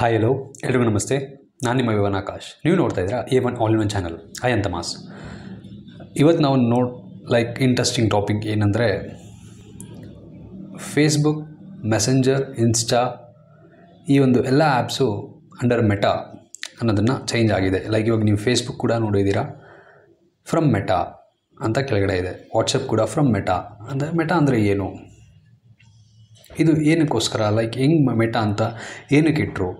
hi hello ಎಲ್ರಿಗೂ ನಮಸ್ತೆ ನಾನು ನಿಮ್ಮ ವಿವನ್ ಆಕಾಶ್ ನೀವು ನೋಡ್ತಾ ಇದ್ದೀರಾ A one all one channel hi ಅಂತ ಮಾಸ್ ಇವತ್ತು ನಾವು ನೋಡ್ ಲೈಕ್ ಇಂಟ್ರೆಸ್ಟಿಂಗ್ ಟಾಪಿಕ್ ಏನಂದರೆ ಫೇಸ್ಬುಕ್ ಮೆಸೆಂಜರ್ ಇನ್ಸ್ಟಾ ಈ ಒಂದು ಎಲ್ಲ ಆ್ಯಪ್ಸು ಅಂಡರ್ ಮೆಟಾ ಅನ್ನೋದನ್ನು ಚೇಂಜ್ ಆಗಿದೆ ಲೈಕ್ ಇವಾಗ ನೀವು ಫೇಸ್ಬುಕ್ ಕೂಡ ನೋಡಿದ್ದೀರಾ ಫ್ರಮ್ ಮೆಟಾ ಅಂತ ಕೆಳಗಡೆ ಇದೆ ವಾಟ್ಸಪ್ ಕೂಡ ಫ್ರಮ್ ಮೆಟಾ ಅಂದರೆ ಮೆಟಾ ಅಂದರೆ ಏನು ಇದು ಏನಕ್ಕೋಸ್ಕರ ಲೈಕ್ ಹೆಂಗೆ ಮೆಟಾ ಅಂತ ಏನಕ್ಕೆ ಇಟ್ಟರು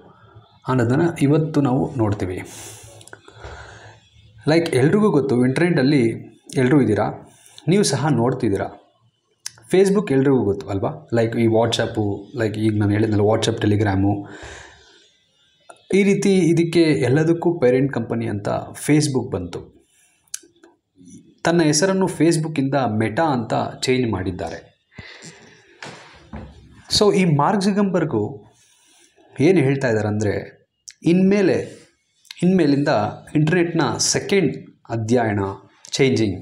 ಅನ್ನೋದನ್ನು ಇವತ್ತು ನಾವು ನೋಡ್ತೀವಿ ಲೈಕ್ ಎಲ್ರಿಗೂ ಗೊತ್ತು ಇಂಟರ್ನೆಟಲ್ಲಿ ಎಲ್ಲರೂ ಇದ್ದೀರಾ ನೀವು ಸಹ ನೋಡ್ತಿದ್ದೀರಾ ಫೇಸ್ಬುಕ್ ಎಲ್ರಿಗೂ ಗೊತ್ತು ಅಲ್ವಾ ಲೈಕ್ ಈ ವಾಟ್ಸಪ್ಪು ಲೈಕ್ ಈಗ ನಾನು ಹೇಳಿದ್ನಲ್ಲ ವಾಟ್ಸಪ್ ಟೆಲಿಗ್ರಾಮು ಈ ರೀತಿ ಇದಕ್ಕೆ ಎಲ್ಲದಕ್ಕೂ ಪೇರೆಂಟ್ ಕಂಪನಿ ಅಂತ ಫೇಸ್ಬುಕ್ ಬಂತು ತನ್ನ ಹೆಸರನ್ನು ಫೇಸ್ಬುಕ್ಕಿಂದ ಮೆಟಾ ಅಂತ ಚೇಂಜ್ ಮಾಡಿದ್ದಾರೆ ಸೊ ಈ ಮಾರ್ಕ್ ಏನು ಹೇಳ್ತಾ ಇದ್ದಾರೆ ಅಂದರೆ ಇನ್ಮೇಲೆ ಇನ್ಮೇಲಿಂದ ಇಂಟರ್ನೆಟ್ನ ಸೆಕೆಂಡ್ ಅಧ್ಯಯನ ಚೇಂಜಿಂಗ್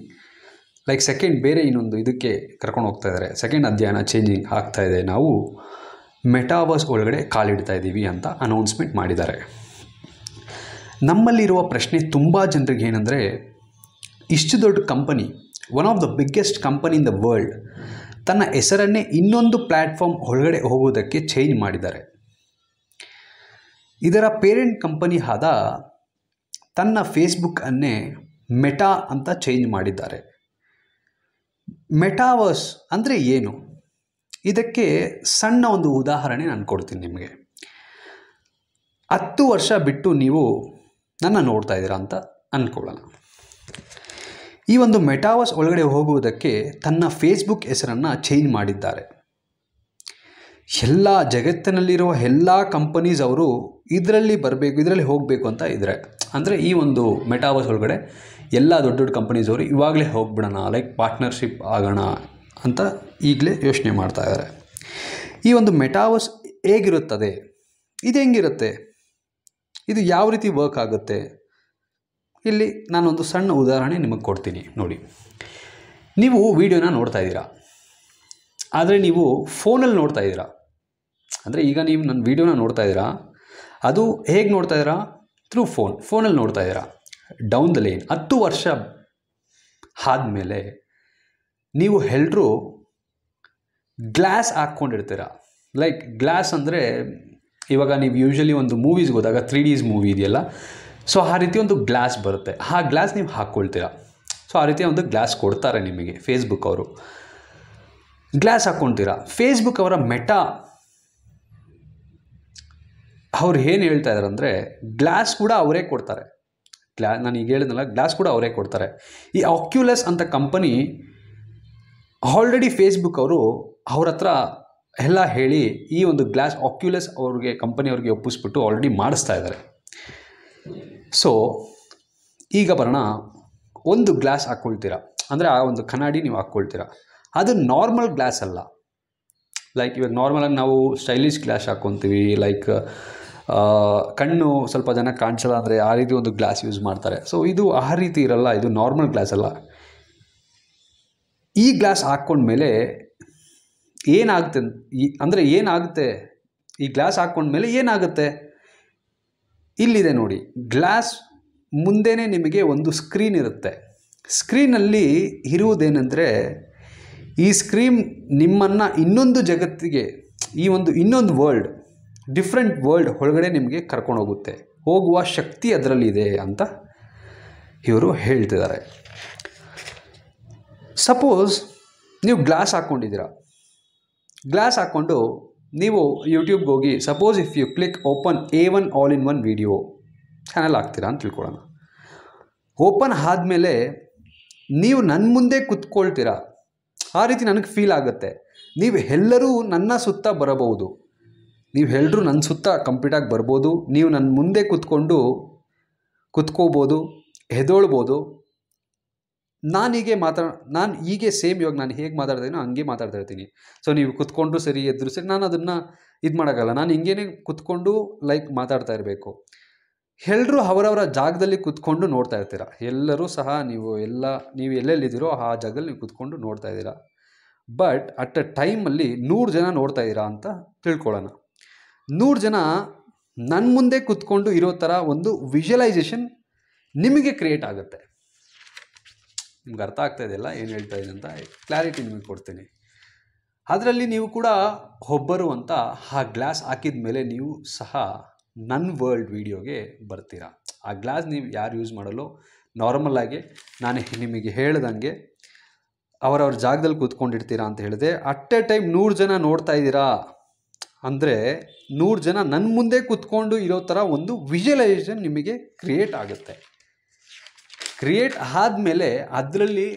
ಲೈಕ್ ಸೆಕೆಂಡ್ ಬೇರೆ ಇನ್ನೊಂದು ಇದಕ್ಕೆ ಕರ್ಕೊಂಡು ಹೋಗ್ತಾ ಇದ್ದಾರೆ ಸೆಕೆಂಡ್ ಅಧ್ಯಯನ ಚೇಂಜಿಂಗ್ ಆಗ್ತಾ ಇದೆ ನಾವು ಮೆಟಾವರ್ಸ್ ಒಳಗಡೆ ಕಾಲಿಡ್ತಾ ಇದ್ದೀವಿ ಅಂತ ಅನೌನ್ಸ್ಮೆಂಟ್ ಮಾಡಿದ್ದಾರೆ ನಮ್ಮಲ್ಲಿರುವ ಪ್ರಶ್ನೆ ತುಂಬ ಜನರಿಗೆ ಏನಂದರೆ ಇಷ್ಟು ದೊಡ್ಡ company one of the biggest company in the world ತನ್ನ ಹೆಸರನ್ನೇ ಇನ್ನೊಂದು ಪ್ಲ್ಯಾಟ್ಫಾರ್ಮ್ ಒಳಗಡೆ ಹೋಗೋದಕ್ಕೆ ಚೇಂಜ್ ಮಾಡಿದ್ದಾರೆ ಇದರ ಪೇರೆಂಟ್ ಕಂಪನಿ ಆದ ತನ್ನ ಫೇಸ್ಬುಕ್ಕನ್ನೇ ಮೆಟಾ ಅಂತ ಚೇಂಜ್ ಮಾಡಿದ್ದಾರೆ ಮೆಟಾವರ್ಸ್ ಅಂದರೆ ಏನು ಇದಕ್ಕೆ ಸಣ್ಣ ಒಂದು ಉದಾಹರಣೆ ನಾನು ಕೊಡ್ತೀನಿ ನಿಮಗೆ ಹತ್ತು ವರ್ಷ ಬಿಟ್ಟು ನೀವು ನನ್ನ ನೋಡ್ತಾ ಇದ್ದೀರಾ ಅಂತ ಅಂದ್ಕೊಳ್ಳೋಣ ಈ ಒಂದು ಮೆಟಾವರ್ಸ್ ಒಳಗಡೆ ಹೋಗುವುದಕ್ಕೆ ತನ್ನ ಫೇಸ್ಬುಕ್ ಹೆಸರನ್ನು ಚೇಂಜ್ ಮಾಡಿದ್ದಾರೆ ಎಲ್ಲ ಜಗತ್ತಿನಲ್ಲಿರುವ ಎಲ್ಲ ಕಂಪನೀಸ್ ಅವರು ಇದರಲ್ಲಿ ಬರಬೇಕು ಇದರಲ್ಲಿ ಹೋಗಬೇಕು ಅಂತ ಇದ್ದಾರೆ ಅಂದರೆ ಈ ಒಂದು ಮೆಟಾವರ್ಸ್ ಒಳಗಡೆ ಎಲ್ಲ ದೊಡ್ಡ ದೊಡ್ಡ ಕಂಪನೀಸ್ ಅವರು ಇವಾಗಲೇ ಹೋಗ್ಬಿಡೋಣ ಲೈಕ್ ಪಾರ್ಟ್ನರ್ಶಿಪ್ ಆಗೋಣ ಅಂತ ಈಗಲೇ ಯೋಚನೆ ಮಾಡ್ತಾ ಇದ್ದಾರೆ ಈ ಒಂದು ಮೆಟಾವರ್ಸ್ ಹೇಗಿರುತ್ತದೆ ಇದು ಹೆಂಗಿರುತ್ತೆ ಇದು ಯಾವ ರೀತಿ ವರ್ಕ್ ಆಗುತ್ತೆ ಇಲ್ಲಿ ನಾನೊಂದು ಸಣ್ಣ ಉದಾಹರಣೆ ನಿಮಗೆ ಕೊಡ್ತೀನಿ ನೋಡಿ ನೀವು ವಿಡಿಯೋನ ನೋಡ್ತಾ ಇದ್ದೀರಾ ಆದರೆ ನೀವು ಫೋನಲ್ಲಿ ನೋಡ್ತಾ ಇದ್ದೀರಾ ಅಂದರೆ ಈಗ ನೀವು ನನ್ನ ವೀಡಿಯೋನ ನೋಡ್ತಾ ಇದ್ದೀರಾ ಅದು ಹೇಗೆ ನೋಡ್ತಾ ಇದ್ದೀರಾ ಥ್ರೂ ಫೋನ್ ಫೋನಲ್ಲಿ ನೋಡ್ತಾ ಇದ್ದೀರಾ ಡೌನ್ ದ ಲೈನ್ ಹತ್ತು ವರ್ಷ ಆದಮೇಲೆ ನೀವು ಎಲ್ಲರೂ ಗ್ಲಾಸ್ ಹಾಕ್ಕೊಂಡಿರ್ತೀರ ಲೈಕ್ ಗ್ಲಾಸ್ ಅಂದರೆ ಇವಾಗ ನೀವು ಯೂಶ್ವಲಿ ಒಂದು ಮೂವೀಸ್ಗೆ ಹೋದಾಗ ತ್ರೀ ಡೀಸ್ ಮೂವಿ ಇದೆಯಲ್ಲ ಸೊ ಆ ರೀತಿ ಒಂದು ಗ್ಲಾಸ್ ಬರುತ್ತೆ ಆ ಗ್ಲಾಸ್ ನೀವು ಹಾಕ್ಕೊಳ್ತೀರ ಸೊ ಆ ರೀತಿ ಒಂದು ಗ್ಲಾಸ್ ಕೊಡ್ತಾರೆ ನಿಮಗೆ ಫೇಸ್ಬುಕ್ ಅವರು ಗ್ಲಾಸ್ ಹಾಕ್ಕೊಳ್ತೀರ ಫೇಸ್ಬುಕ್ ಅವರ ಮೆಟಾ ಅವ್ರು ಏನು ಹೇಳ್ತಾ ಇದ್ದಾರೆ ಅಂದರೆ ಗ್ಲಾಸ್ ಕೂಡ ಅವರೇ ಕೊಡ್ತಾರೆ ಗ್ಲಾ ನಾನು ಈಗ ಹೇಳಿದ್ನಲ್ಲ ಗ್ಲಾಸ್ ಕೂಡ ಅವರೇ ಕೊಡ್ತಾರೆ ಈ ಆಕ್ಯುಲಸ್ ಅಂತ ಕಂಪನಿ ಆಲ್ರೆಡಿ ಫೇಸ್ಬುಕ್ ಅವರು ಅವ್ರ ಹತ್ರ ಎಲ್ಲ ಹೇಳಿ ಈ ಒಂದು ಗ್ಲಾಸ್ ಆಕ್ಯುಲಸ್ ಅವ್ರಿಗೆ ಕಂಪನಿಯವ್ರಿಗೆ ಒಪ್ಪಿಸ್ಬಿಟ್ಟು ಆಲ್ರೆಡಿ ಮಾಡಿಸ್ತಾ ಇದ್ದಾರೆ ಸೊ ಈಗ ಬರೋಣ ಒಂದು ಗ್ಲಾಸ್ ಹಾಕ್ಕೊಳ್ತೀರಾ ಅಂದರೆ ಆ ಒಂದು ಕನ್ನಡಿ ನೀವು ಹಾಕ್ಕೊಳ್ತೀರಾ ಅದು ನಾರ್ಮಲ್ ಗ್ಲಾಸ್ ಅಲ್ಲ ಲೈಕ್ ಇವಾಗ ನಾರ್ಮಲಾಗಿ ನಾವು ಸ್ಟೈಲಿಶ್ ಗ್ಲಾಸ್ ಹಾಕ್ಕೊತೀವಿ ಲೈಕ್ ಕಣ್ಣು ಸ್ವಲ್ಪ ಜನ ಕಾಣಿಸಲ್ಲ ಅಂದರೆ ಆ ರೀತಿ ಒಂದು ಗ್ಲಾಸ್ ಯೂಸ್ ಮಾಡ್ತಾರೆ ಸೊ ಇದು ಆ ರೀತಿ ಇರಲ್ಲ ಇದು ನಾರ್ಮಲ್ ಗ್ಲಾಸ್ ಅಲ್ಲ ಈ ಗ್ಲಾಸ್ ಹಾಕ್ಕೊಂಡ್ಮೇಲೆ ಏನಾಗುತ್ತೆ ಅಂದರೆ ಏನಾಗುತ್ತೆ ಈ ಗ್ಲಾಸ್ ಹಾಕ್ಕೊಂಡ್ಮೇಲೆ ಏನಾಗುತ್ತೆ ಇಲ್ಲಿದೆ ನೋಡಿ ಗ್ಲಾಸ್ ಮುಂದೆನೇ ನಿಮಗೆ ಒಂದು ಸ್ಕ್ರೀನ್ ಇರುತ್ತೆ ಸ್ಕ್ರೀನಲ್ಲಿ ಇರುವುದೇನೆಂದರೆ ಈ ಸ್ಕ್ರೀಮ್ ನಿಮ್ಮನ್ನು ಇನ್ನೊಂದು ಜಗತ್ತಿಗೆ ಈ ಒಂದು ಇನ್ನೊಂದು ವರ್ಲ್ಡ್ ಡಿಫ್ರೆಂಟ್ ವರ್ಲ್ಡ್ ಒಳಗಡೆ ನಿಮಗೆ ಕರ್ಕೊಂಡೋಗುತ್ತೆ ಹೋಗುವ ಶಕ್ತಿ ಅದರಲ್ಲಿದೆ ಅಂತ ಇವರು ಹೇಳ್ತಿದ್ದಾರೆ ಸಪೋಸ್ ನೀವು ಗ್ಲಾಸ್ ಹಾಕ್ಕೊಂಡಿದ್ದೀರ ಗ್ಲಾಸ್ ಹಾಕ್ಕೊಂಡು ನೀವು ಯೂಟ್ಯೂಬ್ಗೆ ಹೋಗಿ suppose if you click open A one all in one video channel ಹಾಕ್ತೀರಾ ಅಂತ ತಿಳ್ಕೊಳ್ಳೋಣ ಓಪನ್ ಆದಮೇಲೆ ನೀವು ನನ್ನ ಮುಂದೆ ಕುತ್ಕೊಳ್ತೀರಾ ಆ ರೀತಿ ನನಗೆ ಫೀಲ್ ಆಗುತ್ತೆ ನೀವು ಎಲ್ಲರೂ ನನ್ನ ಸುತ್ತ ಬರಬಹುದು ನೀವು ಎಲ್ಲರೂ ನನ್ನ ಸುತ್ತ ಕಂಪ್ಲೀಟಾಗಿ ಬರ್ಬೋದು ನೀವು ನನ್ನ ಮುಂದೆ ಕೂತ್ಕೊಂಡು ಕುತ್ಕೋಬೋದು ಹೆದೋಳ್ಬೋದು ಹೀಗೆ ಮಾತಾ ನಾನು ಹೀಗೆ ಸೇಮ್ ಇವಾಗ ನಾನು ಹೇಗೆ ಮಾತಾಡ್ತೀನೋ ಹಂಗೆ ಮಾತಾಡ್ತಾ ಇರ್ತೀನಿ ಸೊ ನೀವು ಕೂತ್ಕೊಂಡು ಸರಿ ಎದ್ರು ಸರಿ ನಾನು ಅದನ್ನು ಇದು ಮಾಡೋಕ್ಕಲ್ಲ ನಾನು ಹಿಂಗೇನೆ ಕೂತ್ಕೊಂಡು ಲೈಕ್ ಮಾತಾಡ್ತಾ ಇರಬೇಕು ಎಲ್ಲರೂ ಅವರವರ ಜಾಗದಲ್ಲಿ ಕೂತ್ಕೊಂಡು ನೋಡ್ತಾ ಇರ್ತೀರ ಎಲ್ಲರೂ ಸಹ ನೀವು ಎಲ್ಲ ನೀವು ಎಲ್ಲೆಲ್ಲಿದ್ದೀರೋ ಆ ಜಾಗದಲ್ಲಿ ನೀವು ಕೂತ್ಕೊಂಡು ನೋಡ್ತಾ ಇದ್ದೀರಾ ಬಟ್ ಅಟ್ ಅ ಟೈಮಲ್ಲಿ ನೂರು ಜನ ನೋಡ್ತಾ ಇದ್ದೀರಾ ಅಂತ ತಿಳ್ಕೊಳ್ಳೋಣ ನೂರು ಜನ ನನ್ನ ಮುಂದೆ ಕೂತ್ಕೊಂಡು ಇರೋ ಥರ ಒಂದು ವಿಜುವಲೈಸೇಷನ್ ನಿಮಗೆ ಕ್ರಿಯೇಟ್ ಆಗುತ್ತೆ ನಿಮ್ಗೆ ಅರ್ಥ ಆಗ್ತಾ ಇದೆಯಲ್ಲ ಏನು ಹೇಳ್ತಾ ಇದೆ ಅಂತ ಕ್ಲಾರಿಟಿ ನಿಮಗೆ ಕೊಡ್ತೀನಿ ಅದರಲ್ಲಿ ನೀವು ಕೂಡ ಒಬ್ಬರು ಅಂತ ಆ ಗ್ಲಾಸ್ ಹಾಕಿದ ಮೇಲೆ ನೀವು ಸಹ ನನ್ನ ವರ್ಲ್ಡ್ ವೀಡಿಯೋಗೆ ಬರ್ತೀರಾ ಆ ಗ್ಲಾಸ್ ನೀವು ಯಾರು ಯೂಸ್ ಮಾಡಲು ನಾರ್ಮಲಾಗಿ ನಾನು ನಿಮಗೆ ಹೇಳ್ದಂಗೆ ಅವರವ್ರ ಜಾಗದಲ್ಲಿ ಕೂತ್ಕೊಂಡಿರ್ತೀರಾ ಅಂತ ಹೇಳಿದೆ ಅಟ್ ಎ ಟೈಮ್ ನೂರು ಜನ ನೋಡ್ತಾ ಇದ್ದೀರಾ ಅಂದರೆ ನೂರು ಜನ ನನ್ನ ಮುಂದೆ ಕೂತ್ಕೊಂಡು ಇರೋ ಥರ ಒಂದು ವಿಜುವಲೈಸೇಷನ್ ನಿಮಗೆ ಕ್ರಿಯೇಟ್ ಆಗುತ್ತೆ ಕ್ರಿಯೇಟ್ ಆದಮೇಲೆ ಅದರಲ್ಲಿ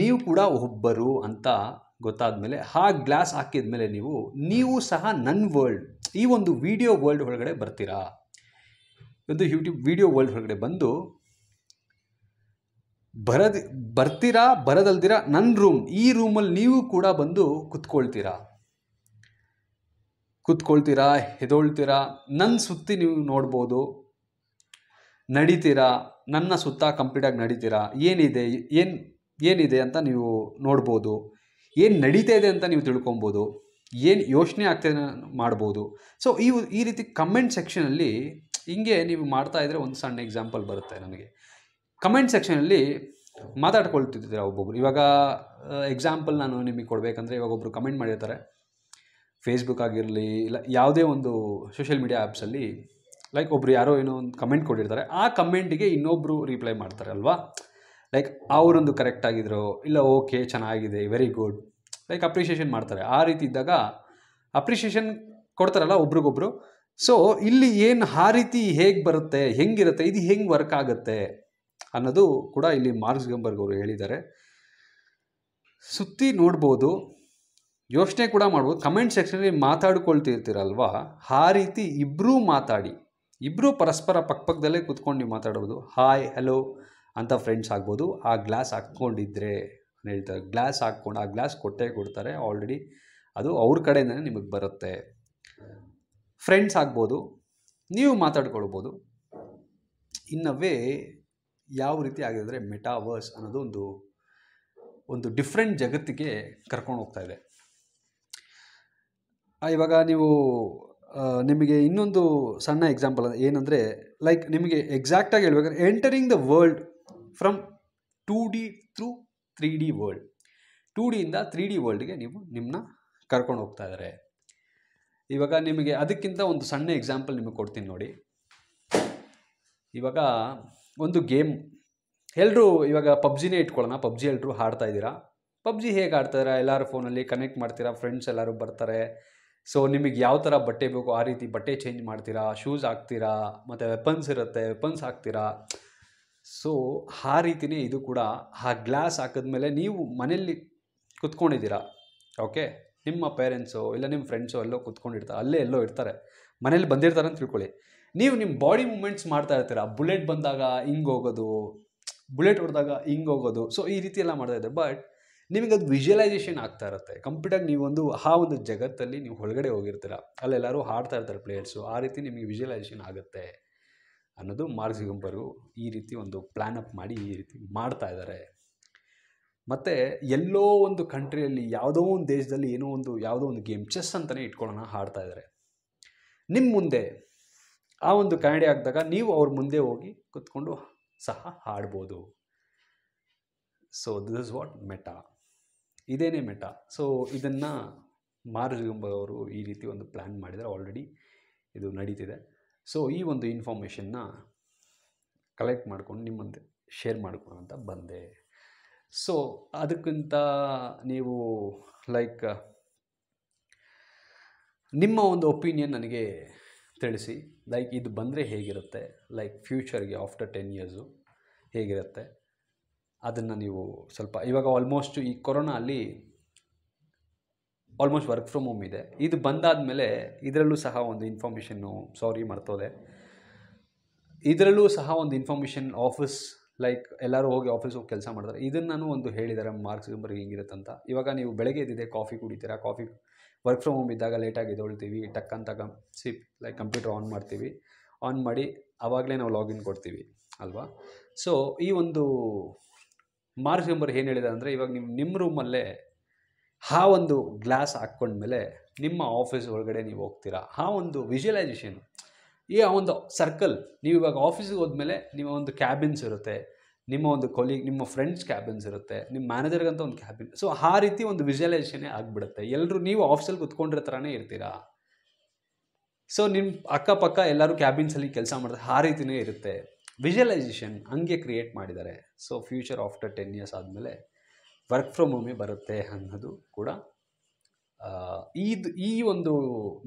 ನೀವು ಕೂಡ ಒಬ್ಬರು ಅಂತ ಗೊತ್ತಾದ ಮೇಲೆ ಆ ಗ್ಲಾಸ್ ಹಾಕಿದ ಮೇಲೆ ನೀವು ನೀವು ಸಹ ನನ್ನ ವರ್ಲ್ಡ್ ಈ ಒಂದು ವಿಡಿಯೋ ವರ್ಲ್ಡ್ ಒಳಗಡೆ ಬರ್ತೀರಾ ಒಂದು ಯೂಟ್ಯೂಬ್ ವಿಡಿಯೋ ವರ್ಲ್ಡ್ ಒಳಗಡೆ ಬಂದು ಬರದ ಬರ್ತೀರಾ ಬರದಲ್ದಿರ ನನ್ನ ರೂಮ್ ಈ ರೂಮಲ್ಲಿ ನೀವು ಕೂಡ ಬಂದು ಕುತ್ಕೊಳ್ತೀರಾ ಕುತ್ಕೊಳ್ತೀರಾ ಹೆದೊಳ್ತೀರಾ ನನ್ನ ಸುತ್ತಿ ನೀವು ನೋಡ್ಬೋದು ನಡೀತೀರಾ ನನ್ನ ಸುತ್ತ ಕಂಪ್ಲೀಟಾಗಿ ನಡೀತೀರಾ ಏನಿದೆ ಏನು ಏನಿದೆ ಅಂತ ನೀವು ನೋಡ್ಬೋದು ಏನು ನಡೀತಾ ಇದೆ ಅಂತ ನೀವು ತಿಳ್ಕೊಬೋದು ಏನು ಯೋಚನೆ ಆಗ್ತದೆ ಮಾಡ್ಬೋದು ಸೊ ಈ ಈ ರೀತಿ ಕಮೆಂಟ್ ಸೆಕ್ಷನಲ್ಲಿ ಹಿಂಗೆ ನೀವು ಮಾಡ್ತಾ ಇದ್ರೆ ಒಂದು ಸಣ್ಣ ಎಕ್ಸಾಂಪಲ್ ಬರುತ್ತೆ ನನಗೆ ಕಮೆಂಟ್ ಸೆಕ್ಷನಲ್ಲಿ ಮಾತಾಡ್ಕೊಳ್ತಿದ್ದೀರ ಒಬ್ಬೊಬ್ರು ಇವಾಗ ಎಕ್ಸಾಂಪಲ್ ನಾನು ನಿಮಗೆ ಕೊಡಬೇಕಂದ್ರೆ ಇವಾಗ ಒಬ್ಬರು ಕಮೆಂಟ್ ಮಾಡಿರ್ತಾರೆ ಫೇಸ್ಬುಕ್ ಆಗಿರಲಿ ಇಲ್ಲ ಯಾವುದೇ ಒಂದು ಸೋಷಿಯಲ್ ಮೀಡಿಯಾ ಆ್ಯಪ್ಸಲ್ಲಿ ಲೈಕ್ ಒಬ್ರು ಯಾರೋ ಏನೋ ಒಂದು ಕಮೆಂಟ್ ಕೊಟ್ಟಿರ್ತಾರೆ ಆ ಕಮೆಂಟಿಗೆ ಇನ್ನೊಬ್ಬರು ರಿಪ್ಲೈ ಮಾಡ್ತಾರೆ ಅಲ್ವಾ ಲೈಕ್ ಅವರೊಂದು ಕರೆಕ್ಟ್ ಆಗಿದ್ರು ಇಲ್ಲ ಓಕೆ ಚೆನ್ನಾಗಿದೆ ವೆರಿ ಗುಡ್ ಲೈಕ್ ಅಪ್ರಿಷಿಯೇಷನ್ ಮಾಡ್ತಾರೆ ಆ ರೀತಿ ಇದ್ದಾಗ ಅಪ್ರಿಷಿಯೇಷನ್ ಕೊಡ್ತಾರಲ್ಲ ಒಬ್ರಿಗೊಬ್ರು ಸೊ ಇಲ್ಲಿ ಏನು ಆ ರೀತಿ ಹೇಗೆ ಬರುತ್ತೆ ಹೆಂಗಿರುತ್ತೆ ಇದು ಹೆಂಗೆ ವರ್ಕ್ ಆಗುತ್ತೆ ಅನ್ನೋದು ಕೂಡ ಇಲ್ಲಿ ಮಾರ್ಕ್ಸ್ ಗಂಬರ್ಗ್ ಅವರು ಹೇಳಿದ್ದಾರೆ ಸುತ್ತಿ ನೋಡ್ಬೋದು ಯೋಚನೆ ಕೂಡ ಮಾಡ್ಬೋದು ಕಮೆಂಟ್ ಸೆಕ್ಷನಲ್ಲಿ ಮಾತಾಡ್ಕೊಳ್ತಿರ್ತೀರಲ್ವಾ ಆ ರೀತಿ ಇಬ್ಬರೂ ಮಾತಾಡಿ ಇಬ್ಬರೂ ಪರಸ್ಪರ ಪಕ್ಕಪಕ್ಕದಲ್ಲೇ ಕೂತ್ಕೊಂಡು ನೀವು ಮಾತಾಡ್ಬೋದು ಹಾಯ್ ಹಲೋ ಅಂತ ಫ್ರೆಂಡ್ಸ್ ಆಗ್ಬೋದು ಆ ಗ್ಲಾಸ್ ಹಾಕ್ಕೊಂಡಿದ್ರೆ ಹೇಳ್ತಾರೆ ಗ್ಲಾಸ್ ಹಾಕ್ಕೊಂಡು ಆ ಗ್ಲಾಸ್ ಕೊಟ್ಟೇ ಕೊಡ್ತಾರೆ ಆಲ್ರೆಡಿ ಅದು ಅವ್ರ ಕಡೆಯಿಂದನೇ ನಿಮಗೆ ಬರುತ್ತೆ ಫ್ರೆಂಡ್ಸ್ ಆಗ್ಬೋದು ನೀವು ಮಾತಾಡ್ಕೊಳ್ಬೋದು ಇನ್ನವೇ ಯಾವ ರೀತಿ ಆಗಿದೆ ಅಂದರೆ ಮೆಟಾವರ್ಸ್ ಅನ್ನೋದು ಒಂದು ಒಂದು ಡಿಫ್ರೆಂಟ್ ಜಗತ್ತಿಗೆ ಕರ್ಕೊಂಡು ಹೋಗ್ತಾ ಇದೆ ಇವಾಗ ನೀವು ನಿಮಗೆ ಇನ್ನೊಂದು ಸಣ್ಣ ಎಕ್ಸಾಂಪಲ್ ಏನಂದರೆ ಲೈಕ್ ನಿಮಗೆ ಎಕ್ಸಾಕ್ಟಾಗಿ ಹೇಳ್ಬೇಕಾದ್ರೆ entering the world from two D through three D world two ಡಿಯಿಂದ ತ್ರೀ ಡಿ ವರ್ಲ್ಡ್ಗೆ ನೀವು ನಿಮ್ಮನ್ನ ಕರ್ಕೊಂಡು ಹೋಗ್ತಾ ಇದ್ದಾರೆ ಇವಾಗ ನಿಮಗೆ ಅದಕ್ಕಿಂತ ಒಂದು ಸಣ್ಣ ಎಕ್ಸಾಂಪಲ್ ನಿಮಗೆ ಕೊಡ್ತೀನಿ ನೋಡಿ ಇವಾಗ ಒಂದು ಗೇಮ್ ಎಲ್ಲರೂ ಇವಾಗ ಪಬ್ಜಿನೇ ಇಟ್ಕೊಳ್ಳೋಣ ಪಬ್ಜಿ ಎಲ್ಲರೂ ಆಡ್ತಾ ಇದ್ದೀರಾ ಪಬ್ಜಿ ಹೇಗೆ ಆಡ್ತಾಯಿದ್ದೀರಾ ಎಲ್ಲರೂ ಫೋನಲ್ಲಿ ಕನೆಕ್ಟ್ ಮಾಡ್ತೀರಾ ಫ್ರೆಂಡ್ಸ್ ಎಲ್ಲರೂ ಬರ್ತಾರೆ ಸೊ ನಿಮಗೆ ಯಾವ ಥರ ಬಟ್ಟೆ ಬೇಕು ಆ ರೀತಿ ಬಟ್ಟೆ ಚೇಂಜ್ ಮಾಡ್ತೀರಾ ಶೂಸ್ ಹಾಕ್ತೀರಾ ಮತ್ತು ವೆಪನ್ಸ್ ಇರುತ್ತೆ ವೆಪನ್ಸ್ ಹಾಕ್ತೀರಾ ಸೊ ಆ ರೀತಿಯೇ ಇದು ಕೂಡ ಆ ಗ್ಲಾಸ್ ಹಾಕಿದ್ಮೇಲೆ ನೀವು ಮನೆಯಲ್ಲಿ ಕುತ್ಕೊಂಡಿದ್ದೀರಾ ಓಕೆ ನಿಮ್ಮ ಪೇರೆಂಟ್ಸೋ ಇಲ್ಲ ನಿಮ್ಮ ಫ್ರೆಂಡ್ಸೋ ಎಲ್ಲೋ ಕುತ್ಕೊಂಡಿರ್ತಾರೆ ಅಲ್ಲೇ ಎಲ್ಲೋ ಇರ್ತಾರೆ ಮನೇಲಿ ಬಂದಿರ್ತಾರೆ ಅಂತ ತಿಳ್ಕೊಳ್ಳಿ ನೀವು ನಿಮ್ಮ ಬಾಡಿ ಮೂಮೆಂಟ್ಸ್ ಮಾಡ್ತಾ ಇರ್ತೀರ ಬುಲೆಟ್ ಬಂದಾಗ ಹಿಂಗೆ ಹೋಗೋದು ಬುಲೆಟ್ ಹೊಡೆದಾಗ ಹಿಂಗೆ ಹೋಗೋದು ಸೊ ಈ ರೀತಿ ಎಲ್ಲ ಮಾಡ್ತಾ ಇದೆ ಬಟ್ ನಿಮಗೆ ಅದು ವಿಜುವಲೈಸೇಷನ್ ಆಗ್ತಾ ಇರುತ್ತೆ ಕಂಪ್ಯೂಟರ್ ನೀವೊಂದು ಆ ಒಂದು ಜಗತ್ತಲ್ಲಿ ನೀವು ಒಳಗಡೆ ಹೋಗಿರ್ತೀರ ಅಲ್ಲೆಲ್ಲರೂ ಹಾಡ್ತಾ ಇರ್ತಾರೆ ಪ್ಲೇಯರ್ಸು ಆ ರೀತಿ ನಿಮಗೆ ವಿಜುವಲೈಸೇಷನ್ ಆಗುತ್ತೆ ಅನ್ನೋದು ಮಾರ್ಕ್ ಈ ರೀತಿ ಒಂದು ಪ್ಲ್ಯಾನ್ ಅಪ್ ಮಾಡಿ ಈ ರೀತಿ ಮಾಡ್ತಾ ಇದ್ದಾರೆ ಮತ್ತು ಎಲ್ಲೋ ಒಂದು ಕಂಟ್ರಿಯಲ್ಲಿ ಯಾವುದೋ ಒಂದು ದೇಶದಲ್ಲಿ ಏನೋ ಒಂದು ಯಾವುದೋ ಒಂದು ಗೇಮ್ ಚೆಸ್ ಅಂತಲೇ ಇಟ್ಕೊಳ್ಳೋಣ ಹಾಡ್ತಾ ಇದ್ದಾರೆ ನಿಮ್ಮ ಮುಂದೆ ಆ ಒಂದು ಕನ್ನಡಿ ಆಗಿದಾಗ ನೀವು ಅವ್ರ ಮುಂದೆ ಹೋಗಿ ಕುತ್ಕೊಂಡು ಸಹ ಹಾಡ್ಬೋದು so this is what Meta ಇದೇನೇ ಮೆಟಾ ಸೊ ಇದನ್ನು ಮಾರ್ಗಂಬ ಅವರು ಈ ರೀತಿ ಒಂದು ಪ್ಲ್ಯಾನ್ ಮಾಡಿದರೆ ಆಲ್ರೆಡಿ ಇದು ನಡೀತಿದೆ ಸೊ ಈ ಒಂದು ಇನ್ಫಾರ್ಮೇಷನ್ನ ಕಲೆಕ್ಟ್ ಮಾಡ್ಕೊಂಡು ನಿಮ್ಮೊಂದು ಶೇರ್ ಅಂತ ಬಂದೆ ಸೊ ಅದಕ್ಕಿಂತ ನೀವು ಲೈಕ್ ನಿಮ್ಮ ಒಂದು ಒಪಿನಿಯನ್ ನನಗೆ ತಿಳಿಸಿ ಲೈಕ್ ಇದು ಬಂದರೆ ಹೇಗಿರುತ್ತೆ ಲೈಕ್ ಫ್ಯೂಚರ್ಗೆ ಆಫ್ಟರ್ ಟೆನ್ ಇಯರ್ಸು ಹೇಗಿರುತ್ತೆ ಅದನ್ನು ನೀವು ಸ್ವಲ್ಪ ಇವಾಗ ಆಲ್ಮೋಸ್ಟ್ ಈ ಕೊರೋನಾ ಅಲ್ಲಿ ಆಲ್ಮೋಸ್ಟ್ ವರ್ಕ್ ಫ್ರಮ್ ಹೋಮ್ ಇದೆ ಇದು ಬಂದಾದ ಮೇಲೆ ಇದರಲ್ಲೂ ಸಹ ಒಂದು ಇನ್ಫಾರ್ಮೇಷನ್ನು ಸಾರಿ ಮರ್ತೋದೆ ಇದರಲ್ಲೂ ಸಹ ಒಂದು ಇನ್ಫಾರ್ಮೇಷನ್ ಆಫೀಸ್ ಲೈಕ್ ಎಲ್ಲರೂ ಹೋಗಿ ಆಫೀಸ್ ಹೋಗಿ ಕೆಲಸ ಮಾಡ್ತಾರೆ ಇದನ್ನು ನಾನು ಒಂದು ಹೇಳಿದ್ದಾರೆ ಮಾರ್ಕ್ಸ್ ನಂಬರ್ಗೆ ಹೆಂಗಿರುತ್ತೆ ಅಂತ ಇವಾಗ ನೀವು ಬೆಳಗ್ಗೆ ಇದ್ದಿದೆ ಕಾಫಿ ಕುಡಿತೀರಾ ಕಾಫಿ ವರ್ಕ್ ಫ್ರಮ್ ಹೋಮ್ ಇದ್ದಾಗ ಲೇಟಾಗಿ ಇದೊಳ್ತೀವಿ ಟಕ್ ಸಿಪ್ ಲೈಕ್ ಕಂಪ್ಯೂಟರ್ ಆನ್ ಮಾಡ್ತೀವಿ ಆನ್ ಮಾಡಿ ಆವಾಗಲೇ ನಾವು ಲಾಗಿನ್ ಕೊಡ್ತೀವಿ ಅಲ್ವಾ ಸೊ ಈ ಒಂದು ಮಾರ್ಕ್ಸ್ ನಂಬರ್ ಏನು ಹೇಳಿದೆ ಅಂದರೆ ಇವಾಗ ನಿಮ್ಮ ನಿಮ್ಮ ರೂಮಲ್ಲೇ ಆ ಒಂದು ಗ್ಲಾಸ್ ಹಾಕ್ಕೊಂಡ್ಮೇಲೆ ನಿಮ್ಮ ಆಫೀಸ್ ಒಳಗಡೆ ನೀವು ಹೋಗ್ತೀರಾ ಆ ಒಂದು ವಿಜುವಲೈಸೇಷನ್ ಈ ಆ ಒಂದು ಸರ್ಕಲ್ ನೀವು ಇವಾಗ ಆಫೀಸಿಗೆ ಹೋದ್ಮೇಲೆ ನಿಮ್ಮ ಒಂದು ಕ್ಯಾಬಿನ್ಸ್ ಇರುತ್ತೆ ನಿಮ್ಮ ಒಂದು ಕೊಲೀಗ್ ನಿಮ್ಮ ಫ್ರೆಂಡ್ಸ್ ಕ್ಯಾಬಿನ್ಸ್ ಇರುತ್ತೆ ನಿಮ್ಮ ಮ್ಯಾನೇಜರ್ಗಂತ ಒಂದು ಕ್ಯಾಬಿನ್ ಸೊ ಆ ರೀತಿ ಒಂದು ವಿಜುವಲೈಸೇಷನೇ ಆಗಿಬಿಡುತ್ತೆ ಎಲ್ಲರೂ ನೀವು ಆಫೀಸಲ್ಲಿ ಕುತ್ಕೊಂಡಿರೋ ಥರನೇ ಇರ್ತೀರಾ ಸೊ ನಿಮ್ಮ ಅಕ್ಕಪಕ್ಕ ಎಲ್ಲರೂ ಕ್ಯಾಬಿನ್ಸಲ್ಲಿ ಕೆಲಸ ಮಾಡಿದ್ರೆ ಆ ರೀತಿಯೇ ಇರುತ್ತೆ ವಿಜುವಲೈಸೇಷನ್ ಹಂಗೆ ಕ್ರಿಯೇಟ್ ಮಾಡಿದ್ದಾರೆ so future after ten years ಆದಮೇಲೆ ವರ್ಕ್ ಫ್ರಮ್ ಹೋಮೇ ಬರುತ್ತೆ ಅನ್ನೋದು ಕೂಡ ಈ ಈ ಒಂದು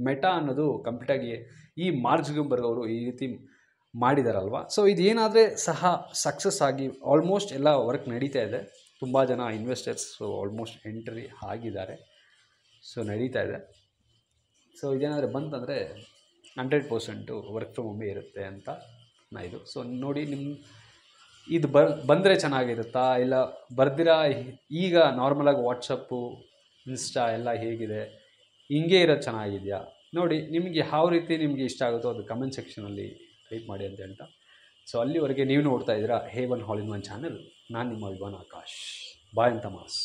ಮೆಟಾ ಅನ್ನೋದು ಕಂಪ್ಲೀಟಾಗಿ ಈ ಮಾರ್ಕ್ ಜುಗಂಬರ್ಗ್ ಅವರು ಈ ರೀತಿ ಮಾಡಿದಾರಲ್ವ ಸೊ ಇದೇನಾದರೆ ಸಹ ಸಕ್ಸಸ್ ಆಗಿ ಆಲ್ಮೋಸ್ಟ್ ಎಲ್ಲ ವರ್ಕ್ ನಡೀತಾ ಇದೆ ತುಂಬ ಜನ ಇನ್ವೆಸ್ಟರ್ಸ್ ಆಲ್ಮೋಸ್ಟ್ ಎಂಟ್ರಿ ಆಗಿದ್ದಾರೆ ಸೊ ನಡೀತಾ ಇದೆ ಸೊ ಇದೇನಾದರೆ ಬಂತಂದರೆ ಹಂಡ್ರೆಡ್ ಪರ್ಸೆಂಟು ವರ್ಕ್ ಫ್ರಮ್ ಹೋಮೇ ಇರುತ್ತೆ ಅಂತ ನಾ ಇದು ಸೊ ನೋಡಿ ನಿಮ್ಮ ಇದು ಬರ್ ಬಂದರೆ ಚೆನ್ನಾಗಿರುತ್ತಾ ಇಲ್ಲ ಬರ್ದಿರಾ ಈಗ ನಾರ್ಮಲಾಗಿ ವಾಟ್ಸಪ್ಪು ಇನ್ಸ್ಟಾ ಎಲ್ಲ ಹೇಗಿದೆ ಹಿಂಗೆ ಇರೋದು ಚೆನ್ನಾಗಿದೆಯಾ ನೋಡಿ ನಿಮಗೆ ಯಾವ ರೀತಿ ನಿಮಗೆ ಇಷ್ಟ ಆಗುತ್ತೋ ಅದು ಕಮೆಂಟ್ ಸೆಕ್ಷನಲ್ಲಿ ಟೈಪ್ ಮಾಡಿ ಅಂತ ಹೇಳ್ತಾ ಸೊ ಅಲ್ಲಿವರೆಗೆ ನೀವು ನೋಡ್ತಾ ಇದ್ದೀರಾ A one all in one channel ನಾನು ನಿಮ್ಮ ವಿವಾನ್ ಆಕಾಶ್ ಬಾಯ್ ಅಂತ ಮಾಸ್